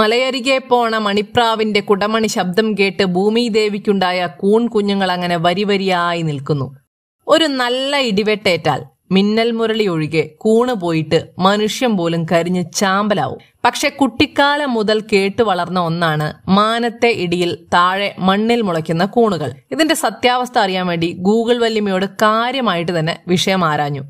മലയരികെ പോണ മണിപ്രാവിന്റെ കുടമണി ശബ്ദം കേട്ട് ഭൂമിദേവിക്കുണ്ടായ കൂൺ കുഞ്ഞുങ്ങൾ അങ്ങനെ വരിവരിയായി നിൽക്കുന്നു ഒരു നല്ല ഇടിവെട്ടേറ്റാൽ മിന്നൽ മുരളി ഒഴികെ കൂണ് പോയിട്ട് മനുഷ്യൻ പോലും കരിഞ്ഞ് ചാമ്പലാവും പക്ഷെ കുട്ടിക്കാലം മുതൽ കേട്ടു വളർന്ന ഒന്നാണ് മാനത്തെ ഇടിയിൽ താഴെ മണ്ണിൽ മുളയ്ക്കുന്ന കൂണുകൾ ഇതിന്റെ സത്യാവസ്ഥ അറിയാൻ വേണ്ടി ഗൂഗിൾ വല്യമ്മയോട് കാര്യമായിട്ട് തന്നെ വിഷയം ആരാഞ്ഞു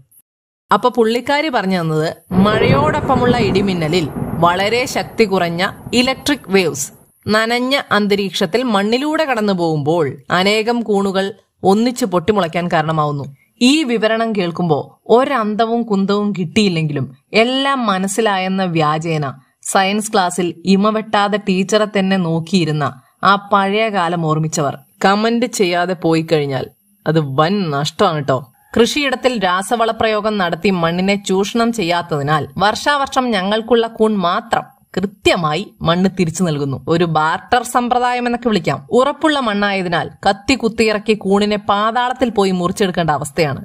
അപ്പൊ പുള്ളിക്കാരി പറഞ്ഞു തന്നത് മഴയോടൊപ്പമുള്ള ഇടിമിന്നലിൽ വളരെ ശക്തി കുറഞ്ഞ ഇലക്ട്രിക് വേവ്സ് നനഞ്ഞ അന്തരീക്ഷത്തിൽ മണ്ണിലൂടെ കടന്നു പോകുമ്പോൾ അനേകം കൂണുകൾ ഒന്നിച്ച് പൊട്ടിമുളയ്ക്കാൻ കാരണമാവുന്നു ഈ വിവരണം കേൾക്കുമ്പോൾ ഒരന്തവും കുന്തവും കിട്ടിയില്ലെങ്കിലും എല്ലാം മനസ്സിലായെന്ന വ്യാജേന സയൻസ് ക്ലാസ്സിൽ ഇമവെട്ടാതെ ടീച്ചറെ തന്നെ നോക്കിയിരുന്ന ആ പഴയ കാലം ഓർമ്മിച്ചവർ കമന്റ് ചെയ്യാതെ പോയി കഴിഞ്ഞാൽ അത് വൻ നഷ്ടമാണ് കേട്ടോ കൃഷിയിടത്തിൽ രാസവളപ്രയോഗം നടത്തി മണ്ണിനെ ചൂഷണം ചെയ്യാത്തതിനാൽ വർഷാവർഷം ഞങ്ങൾക്കുള്ള കൂൺ മാത്രം കൃത്യമായി മണ്ണ് തിരിച്ചു നൽകുന്നു ഒരു ബാർട്ടർ സമ്പ്രദായം എന്നൊക്കെ വിളിക്കാം ഉറപ്പുള്ള മണ്ണായതിനാൽ കത്തി കുത്തിയിറക്കി കൂണിനെ പാതാളത്തിൽ പോയി മുറിച്ചെടുക്കേണ്ട അവസ്ഥയാണ്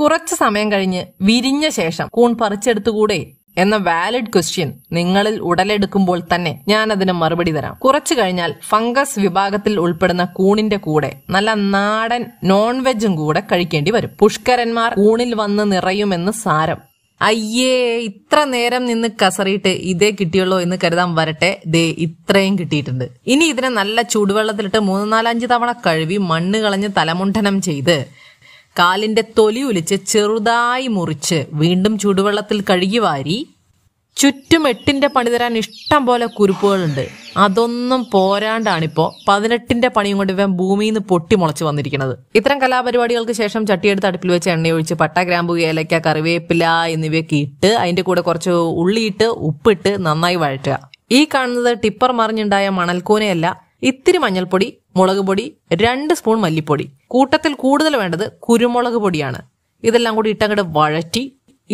കുറച്ചു സമയം കഴിഞ്ഞ് വിരിഞ്ഞ ശേഷം കൂൺ പറിച്ചെടുത്തുകൂടെ എന്ന വാലിഡ് ക്വസ്റ്റ്യൻ നിങ്ങളിൽ ഉടലെടുക്കുമ്പോൾ തന്നെ ഞാൻ അതിന് മറുപടി തരാം കുറച്ചു കഴിഞ്ഞാൽ ഫംഗസ് വിഭാഗത്തിൽ ഉൾപ്പെടുന്ന കൂണിന്റെ കൂടെ നല്ല നാടൻ നോൺ വെജും കൂടെ കഴിക്കേണ്ടി വരും പുഷ്കരന്മാർ കൂണിൽ വന്ന് നിറയുമെന്ന് സാരം അയ്യേ ഇത്ര നേരം നിന്ന് കസറിയിട്ട് ഇതേ കിട്ടിയുള്ളൂ എന്ന് കരുതാൻ വരട്ടെ ദേ ഇത്രയും കിട്ടിയിട്ടുണ്ട് ഇനി ഇതിനെ നല്ല ചൂടുവെള്ളത്തിലിട്ട് മൂന്ന് നാലഞ്ച് തവണ കഴുകി മണ്ണ് കളഞ്ഞ് തലമുണ്ഠനം ചെയ്ത് കാലിന്റെ തൊലി ഉലിച്ച് ചെറുതായി മുറിച്ച് വീണ്ടും ചൂടുവെള്ളത്തിൽ കഴുകി വാരി ചുറ്റും എട്ടിന്റെ പണി തരാൻ ഇഷ്ടം പോലെ കുരുപ്പുകളുണ്ട് അതൊന്നും പോരാണ്ടാണിപ്പോ പതിനെട്ടിന്റെ പണിയും കൊണ്ട് ഇവൻ ഭൂമിയിൽ നിന്ന് പൊട്ടി മുളച്ച് വന്നിരിക്കുന്നത് ഇത്തരം കലാപരിപാടികൾക്ക് ശേഷം ചട്ടിയെടുത്ത് അടുപ്പിൽ വെച്ച് എണ്ണ ഒഴിച്ച് പട്ട ഗ്രാമ്പു ഏലക്ക കറിവേപ്പില എന്നിവയൊക്കെ ഇട്ട് അതിന്റെ കൂടെ കുറച്ച് ഉള്ളിയിട്ട് ഉപ്പിട്ട് നന്നായി വഴറ്റുക ഈ കാണുന്നത് ടിപ്പർ മറിഞ്ഞുണ്ടായ മണൽക്കൂനയല്ല ഇത്തിരി മഞ്ഞൾപ്പൊടി മുളക് പൊടി രണ്ട് സ്പൂൺ മല്ലിപ്പൊടി കൂട്ടത്തിൽ കൂടുതൽ വേണ്ടത് കുരുമുളക് പൊടിയാണ് ഇതെല്ലാം കൂടി ഇട്ടങ്ങട് വഴറ്റി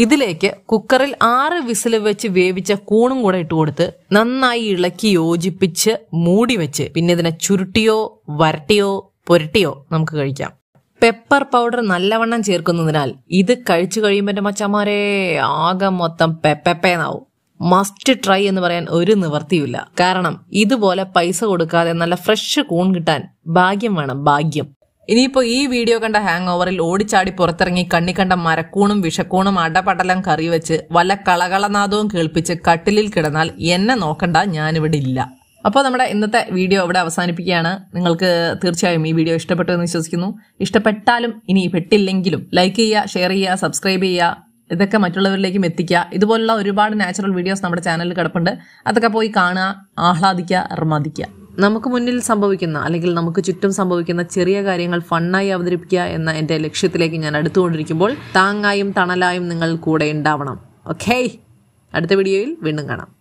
ഇതിലേക്ക് കുക്കറിൽ ആറ് വിസിൽ വെച്ച് വേവിച്ച കൂണും കൂടെ ഇട്ട് കൊടുത്ത് നന്നായി ഇളക്കി യോജിപ്പിച്ച് മൂടി വെച്ച് പിന്നെ ഇതിനെ ചുരുട്ടിയോ വരട്ടിയോ പുരട്ടിയോ നമുക്ക് കഴിക്കാം പെപ്പർ പൗഡർ നല്ലവണ്ണം ചേർക്കുന്നതിനാൽ ഇത് കഴിച്ചു കഴിയുമ്പോൾ മച്ചമാരെ ആകെ മൊത്തം പെപ്പെപ്പേന്നാവും മസ്റ്റ് ട്രൈ എന്ന് പറയാൻ ഒരു നിവർത്തിയില്ല കാരണം ഇതുപോലെ പൈസ കൊടുക്കാതെ നല്ല ഫ്രഷ് കൂൺ കിട്ടാൻ ഭാഗ്യം വേണം ഭാഗ്യം ഇനിയിപ്പോ ഈ വീഡിയോ കണ്ട ഹാങ് ഓവറിൽ ഓടിച്ചാടി പുറത്തിറങ്ങി കണ്ണി കണ്ട മരക്കൂണും വിഷക്കൂണും അടപടലം കറി വെച്ച് വല്ല കളകളനാദവും കേൾപ്പിച്ച് കട്ടിലിൽ കിടന്നാൽ എന്നെ നോക്കണ്ട ഞാനിവിടെ ഇല്ല അപ്പോൾ നമ്മുടെ ഇന്നത്തെ വീഡിയോ ഇവിടെ അവസാനിപ്പിക്കുകയാണ് നിങ്ങൾക്ക് തീർച്ചയായും ഈ വീഡിയോ ഇഷ്ടപ്പെട്ടു എന്ന് വിശ്വസിക്കുന്നു ഇഷ്ടപ്പെട്ടാലും ഇനി പെട്ടില്ലെങ്കിലും ലൈക്ക് ചെയ്യുക ഷെയർ ചെയ്യുക സബ്സ്ക്രൈബ് ചെയ്യുക ഇതൊക്കെ മറ്റുള്ളവരിലേക്കും എത്തിക്കുക ഇതുപോലുള്ള ഒരുപാട് നാച്ചുറൽ വീഡിയോസ് നമ്മുടെ ചാനലിൽ കിടപ്പുണ്ട് അതൊക്കെ പോയി കാണുക ആഹ്ലാദിക്കുക അർമാദിക്കുക നമുക്ക് മുന്നിൽ സംഭവിക്കുന്ന അല്ലെങ്കിൽ നമുക്ക് ചുറ്റും സംഭവിക്കുന്ന ചെറിയ കാര്യങ്ങൾ ഫണ്ണായി അവതരിപ്പിക്കുക എന്ന എൻ്റെ ലക്ഷ്യത്തിലേക്ക് ഞാൻ അടുത്തുകൊണ്ടിരിക്കുമ്പോൾ താങ്ങായും തണലായും നിങ്ങൾ കൂടെ ഉണ്ടാവണം ഓക്കേ അടുത്ത വീഡിയോയിൽ വീണ്ടും കാണാം